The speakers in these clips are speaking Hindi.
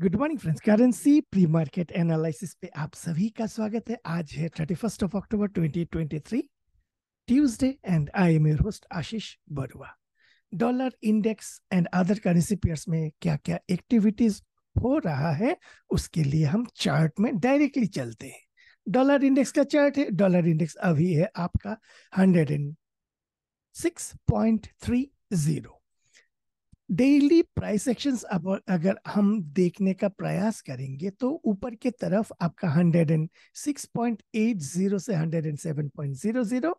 Good morning friends currency pre market analysis पे आप सभी का स्वागत है आज है thirty first of October 2023 Tuesday and I am your host Ashish Barua dollar index and other currency pairs में क्या क्या एक्टिविटीज हो रहा है उसके लिए हम चार्ट में डायरेक्टली चलते हैं डॉलर इंडेक्स का चार्ट है डॉलर इंडेक्स अभी है आपका hundred and six point three zero daily price action अगर हम देखने का प्रयास करेंगे तो ऊपर के तरफ आपका 106.80 से 107.00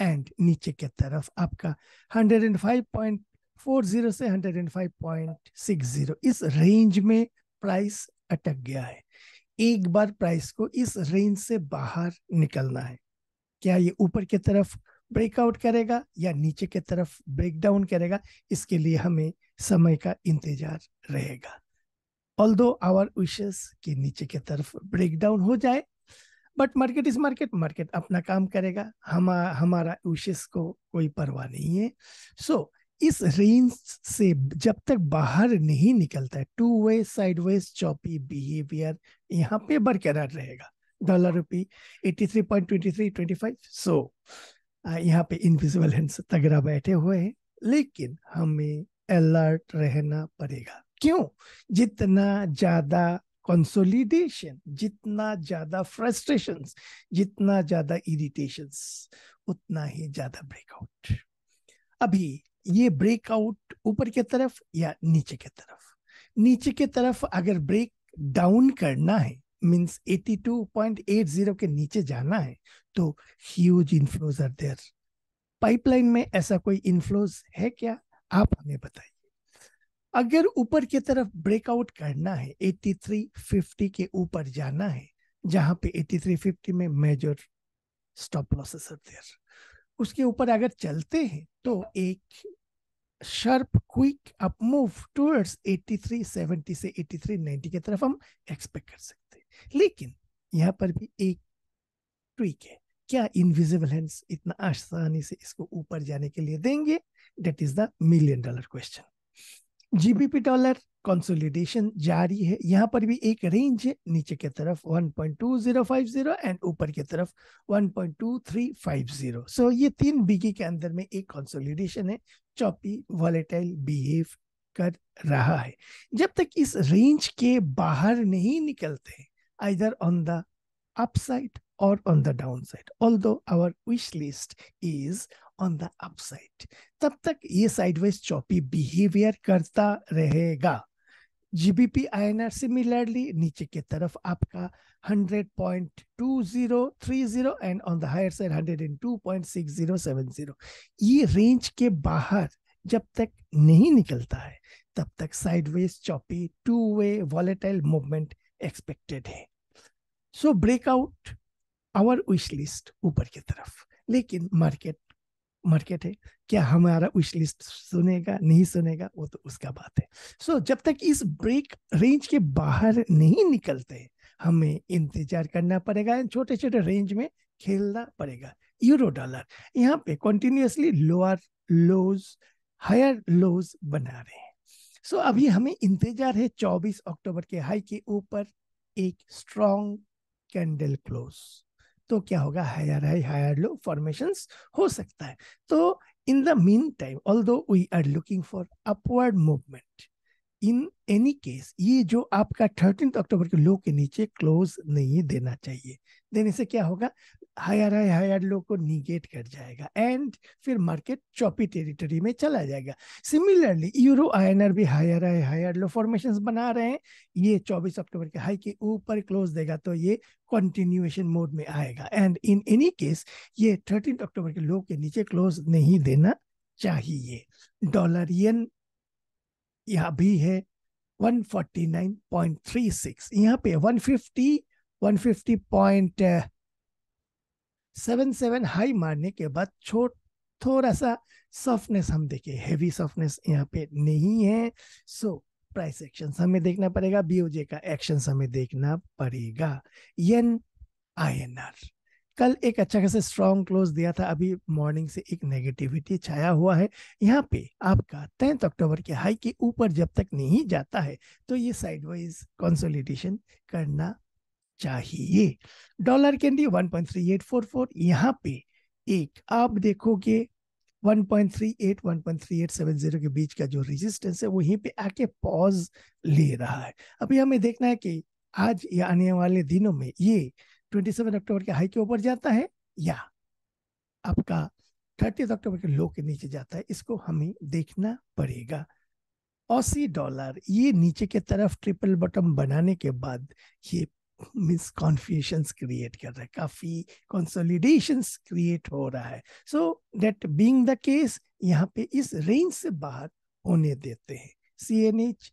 एंड नीचे के तरफ आपका 105.40 से 105.60 इस रेंज में प्राइस अटक गया है एक बार प्राइस को इस रेंज से बाहर निकलना है क्या ये ऊपर की तरफ ब्रेकआउट करेगा या नीचे के तरफ ब्रेकडाउन करेगा इसके लिए हमें समय का इंतजार रहेगा ऑल दो आवर विशेष के नीचे के तरफ ब्रेकडाउन हो जाए but market is market market अपना काम करेगा हम हमारा विशेष को कोई परवाह नहीं है सो so, इस रेंज से जब तक बाहर नहीं निकलता है two way side sideways choppy behaviour यहाँ पे बरकरार रहेगा dollar rupee eighty three three point twenty twenty five so यहाँ पे इनविजिबल हैंड्स तगड़ा बैठे हुए हैं लेकिन हमें अलर्ट रहना पड़ेगा क्यों जितना ज्यादा कंसोलिडेशन जितना ज्यादा फ्रस्ट्रेशन जितना ज्यादा इरिटेशन उतना ही ज्यादा ब्रेकआउट अभी ये ब्रेकआउट ऊपर की तरफ या नीचे की तरफ नीचे की तरफ अगर ब्रेक डाउन करना है मीन्स 82.80 के नीचे जाना है तो huge inflows are there pipeline में ऐसा कोई इनफ्लोज है क्या आप हमें बताइए अगर ऊपर की तरफ ब्रेकआउट करना है 8350 के ऊपर जाना है जहां पे 8350 में major stop losses are there उसके ऊपर अगर चलते हैं तो एक sharp quick up move towards 8370 से 8390 की तरफ हम एक्सपेक्ट कर सकते हैं लेकिन यहाँ पर भी एक ट्विक है क्या इनविजिबल हैंड्स इतना आसानी से इसको ऊपर जाने के लिए देंगे that is the million dollar question GBP dollar consolidation जारी है यहाँ पर भी एक रेंज है नीचे की तरफ 1.2050 एंड ऊपर की तरफ 1.2350 सो so, ये तीन बीगी के अंदर में एक कंसोलिडेशन है चौपी वॉलेटाइल बिहेव कर रहा है जब तक इस रेंज के बाहर नहीं निकलते हैं either on the upside or on the downside although our wish list is on the upside तब तक ये साइडवाइज चॉपी बिहेवियर करता रहेगा जीबीपी आईएनआर सिमिलरली नीचे की तरफ आपका 100.2030 and on the higher side 102.6070 ये रेंज के बाहर जब तक नहीं निकलता है तब तक sideways choppy two way volatile movement expected है so break out our wish list ऊपर की तरफ लेकिन मार्केट मार्केट है क्या हमारा विश लिस्ट सुनेगा नहीं सुनेगा वो तो उसका बात है सो so, जब तक इस ब्रेक रेंज के बाहर नहीं निकलते हमें इंतजार करना पड़ेगा छोटे छोटे रेंज में खेलना पड़ेगा यूरो डॉलर यहाँ पे continuously lower lows higher lows बना रहे हैं सो अभी हमें इंतजार है 24 अक्टूबर के हाई के ऊपर एक स्ट्रॉन्ग कैंडल क्लोज तो क्या होगा higher high higher low formation हो सकता है तो in the mean time although we are looking for upward movement in any case ये जो आपका थर्टीन अक्टूबर के लो के नीचे क्लोज नहीं देना चाहिए देने से क्या होगा हायर हाई हायर लो को निगेट कर जाएगा एंड फिर मार्केट चौपी टेरिटरी में चला जाएगा सिमिलरली यूरो आयनर भी higher high higher low formation बना रहे हैं ये 24 अक्टूबर के हाई के ऊपर क्लोज देगा तो ये कंटिन्यूएशन मोड में आएगा एंड इन एनी केस ये थर्टीन अक्टूबर के लो के नीचे क्लोज नहीं देना चाहिए डॉलर डॉलरियन यहाँ भी है 149.36 यहाँ पे 150 150.77 हाई मारने के बाद छोट थोड़ा सा सॉफ्टनेस हम देखे हेवी सॉफ्टनेस यहाँ पे नहीं है सो so, प्राइस एक्शन हमें देखना पड़ेगा बीओजे का एक्शन हमें देखना पड़ेगा एन आई एन आर कल एक अच्छा खासा स्ट्रॉन्ग क्लोज दिया था अभी मॉर्निंग से एक नेगेटिविटी छाया हुआ है यहाँ पे आपका टेंथ अक्टूबर के हाई के ऊपर जब तक नहीं जाता है तो ये साइडवाइज कंसोलिडेशन करना चाहिए डॉलर कैंडी 1.3844 यहाँ पे एक आप देखोगे 1.38 1.3870 के बीच का जो रेजिस्टेंस है वो यहीं पे आके पॉज ले रहा है अभी हमें देखना है कि आज या आने वाले दिनों में ये 27 अक्टूबर के हाई के ऊपर जाता है या आपका 30 अक्टूबर के लो के नीचे जाता है इसको हमें देखना पड़ेगा ऑसी डॉलर ये नीचे के तरफ ट्रिपल बॉटम बनाने के बाद ये मिस कॉन्फ्यूशंस क्रिएट कर रहा है काफी कंसोलिडेशंस क्रिएट हो रहा है so that being the case यहाँ पे इस रेंज से बाहर होने देते हैं सी एन एच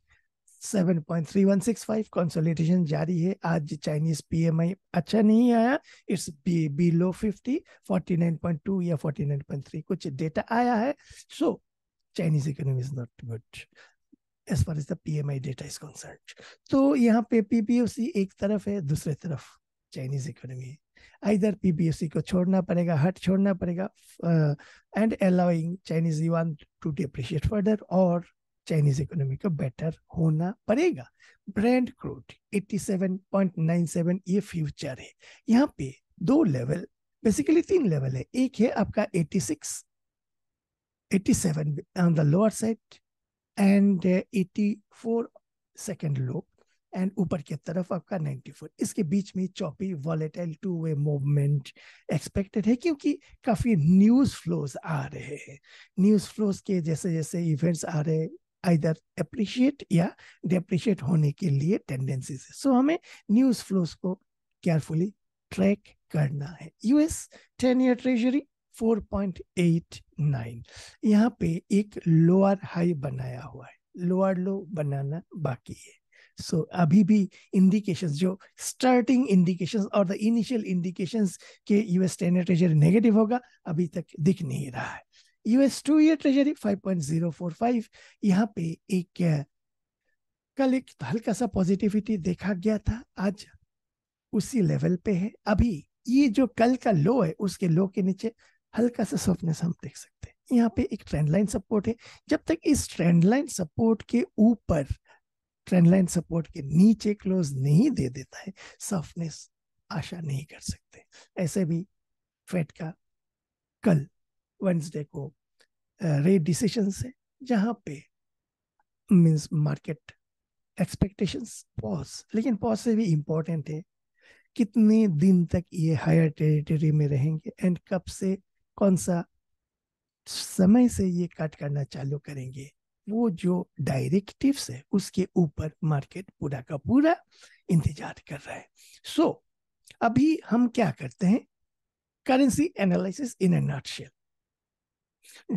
7.3165 कंसोलिडेशन जारी है आज चाइनीज पीएमआई अच्छा नहीं आया इट्स बी बिलो 50 49.2 या 49.3 कुछ डेटा आया है so Chinese economy is not good as far as the I data is concern तो यहाँ पे पीपीओसी एक तरफ है दूसरे तरफ चाइनीज इकोनॉमी है इधर पीपीएससी को छोड़ना पड़ेगा हट छोड़ना पड़ेगा एंड अलाउिंग चाइनीज यू यून टू डिप्रिशिएट फर्दर और चाइनीज इकोनॉमी का बेटर होना पड़ेगा ब्रांड क्रूड 87.97 ये फ्यूचर है यहाँ पे दो लेवल बेसिकली तीन लेवल है एक है आपका 86 87 on the lower side and 84 second low and ऊपर की तरफ आपका 94 इसके बीच में choppy volatile two way movement expected है क्योंकि काफ़ी न्यूज़ फ्लोज आ रहे हैं न्यूज़ फ्लोज के जैसे जैसे इवेंट्स आ रहे हैं आइदर अप्रिशिएट या डिप्रिशिएट होने के लिए टेंडेंसीज है सो so, हमें न्यूज फ्लोज को केयरफुली ट्रैक करना है यूएस टेन ईयर ट्रेजरी 4.89 यहाँ पे एक लोअर हाई बनाया हुआ है लोअर लो बनाना बाकी है सो so, अभी भी इंडिकेशंस जो स्टार्टिंग इंडिकेशंस और द इनिशियल इंडिकेशंस के US ten year treasury negative होगा अभी तक दिख नहीं रहा है यूएस टू ईयर ट्रेजरी 5.045 यहाँ पे एक कल एक हल्का सा पॉजिटिविटी देखा गया था आज उसी लेवल पे है अभी ये जो कल का लो है उसके लो के नीचे हल्का सा सॉफ्टनेस हम देख सकते हैं यहाँ पे एक ट्रेंड लाइन सपोर्ट है जब तक इस ट्रेंड लाइन सपोर्ट के ऊपर ट्रेंड लाइन सपोर्ट के नीचे क्लोज नहीं दे देता है सॉफ्टनेस आशा नहीं कर सकते ऐसे भी फेड का कल वेंसडे को रेट डिसीशन से जहाँ पे मीन्स मार्केट एक्सपेक्टेशन पॉज लेकिन पॉज से भी इम्पोर्टेंट है कितने दिन तक ये हायर टेरिटरी में रहेंगे एंड कब से कौन सा समय से ये कट करना चालू करेंगे वो जो डायरेक्टिव्स है उसके ऊपर मार्केट पूरा का पूरा इंतजार कर रहा है सो so, अभी हम क्या करते हैं currency analysis in a nutshell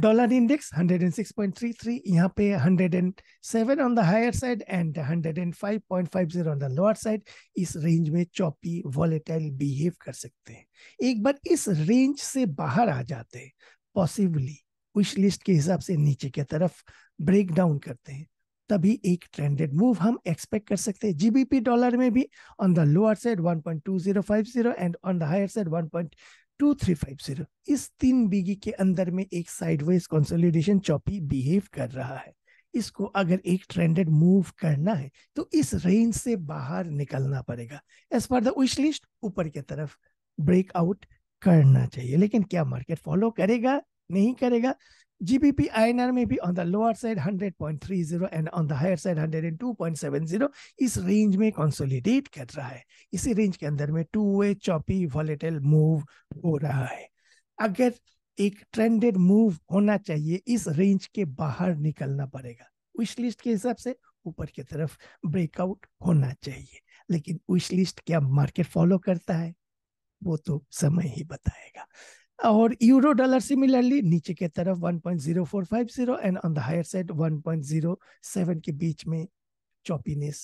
dollar index 106.33 यहां पे 107 on the higher side and 105.50 on the lower side इस रेंज में चौपी वॉलेटाइल बिहेव कर सकते हैं एक बार इस रेंज से बाहर आ जाते हैं पॉसिबली विश लिस्ट के हिसाब से नीचे की तरफ ब्रेक डाउन करते हैं तभी एक ट्रेंडेड मूव हम एक्सपेक्ट कर सकते हैं जीबीपी डॉलर में भी on the lower side 1.2050 and on the higher side 1. Two three five zero इस तीन बीगी के अंदर में एक साइडवाइज कंसोलिडेशन चौपी बिहेव कर रहा है इसको अगर एक ट्रेंडेड मूव करना है तो इस रेंज से बाहर निकलना पड़ेगा एज पर दिस्ट ऊपर की तरफ ब्रेकआउट करना चाहिए लेकिन क्या मार्केट फॉलो करेगा नहीं करेगा GBP INR may be on the lower side 100.30 and on the higher side 102.70 इस रेंज में कंसोलिडेट कर रहा है इसी रेंज के अंदर में two way choppy volatile move हो रहा है अगर एक ट्रेंडेड मूव होना चाहिए इस रेंज के बाहर निकलना पड़ेगा विश लिस्ट के हिसाब से ऊपर की तरफ ब्रेकआउट होना चाहिए लेकिन विश लिस्ट क्या मार्केट फॉलो करता है वो तो समय ही बताएगा और यूरो डॉलर सिमिलरली नीचे के तरफ 1.0450 and on the higher side 1.07 के बीच में चौपीनेस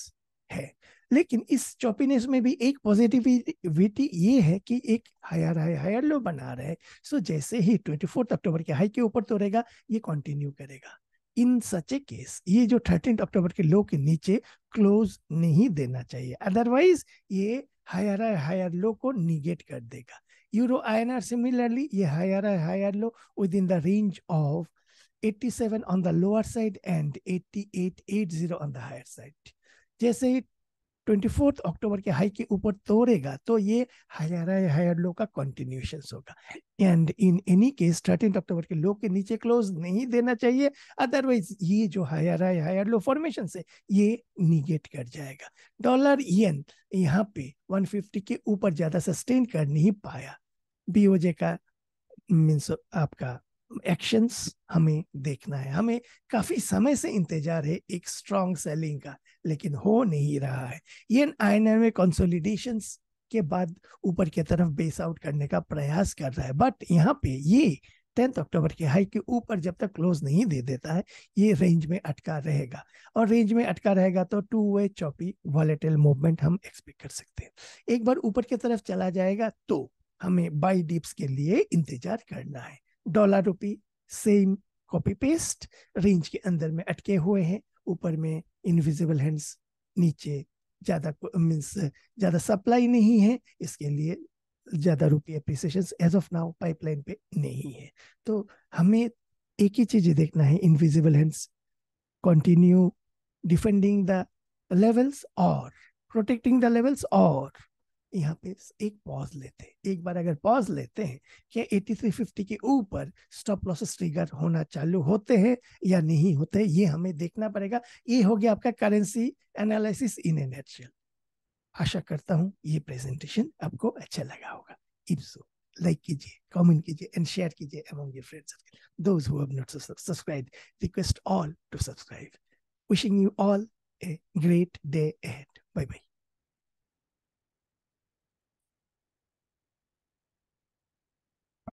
है लेकिन इस चौपीनेस में भी एक पॉजिटिविटी ये है कि एक हायर हाई हायर लो बना रहा है सो so जैसे ही 24 अक्टूबर के हाई के ऊपर तो रहेगा ये कंटिन्यू करेगा इन सच ए केस ये जो थर्टीन अक्टूबर के लो के नीचे क्लोज नहीं देना चाहिए अदरवाइज ये हायर हायर लो को निगेट कर देगा Euro INR, similarly, a higher a higher low within the range of 87 on the lower side and 88.80 on the higher side. जैसे ही 24 अक्टूबर के high के ऊपर तोड़ेगा तो ये higher हाई higher low का continuation होगा And in any case thirteen October के low के नीचे close नहीं देना चाहिए Otherwise ये जो higher high higher low formation से ये negate कर जाएगा Dollar yen यहाँ पे 150 के ऊपर ज्यादा sustain कर नहीं पाया बीओजे का मीन्स आपका एक्शंस हमें देखना है हमें काफी समय से इंतजार है एक स्ट्रॉन्ग सेलिंग का लेकिन हो नहीं रहा है ये आईएनआर में कंसोलिडेशन के बाद ऊपर की तरफ बेस आउट करने का प्रयास कर रहा है बट यहाँ पे ये टेंथ अक्टूबर के हाई के ऊपर जब तक क्लोज नहीं दे देता है ये रेंज में अटका रहेगा और रेंज में अटका रहेगा तो two way choppy volatile movement हम एक्सपेक्ट कर सकते हैं एक बार ऊपर की तरफ चला जाएगा तो हमें बाई डिप्स के लिए इंतजार करना है dollar rupee same copy paste range के अंदर में अटके हुए हैं ऊपर में इनविजिबल हैंड्स नीचे ज़्यादा मीन्स ज़्यादा सप्लाई नहीं है इसके लिए ज़्यादा रुपये appreciation as of now pipeline पे नहीं है तो हमें एक ही चीज़ देखना है invisible hands continue defending the levels और प्रोटेक्टिंग द लेवल्स और यहाँ पे एक पॉज लेते हैं एक बार अगर पॉज लेते हैं कि 8350 के ऊपर स्टॉप लॉसेस ट्रिगर होना चालू होते हैं या नहीं होते ये हमें देखना पड़ेगा ये हो गया आपका currency analysis in a natural आशा करता हूँ ये प्रेजेंटेशन आपको अच्छा लगा होगा इफ लाइक कीजिए कमेंट कीजिए एंड शेयर कीजिए among your friends circle those who have not subscribe request all to subscribe wishing you all a great day ahead bye bye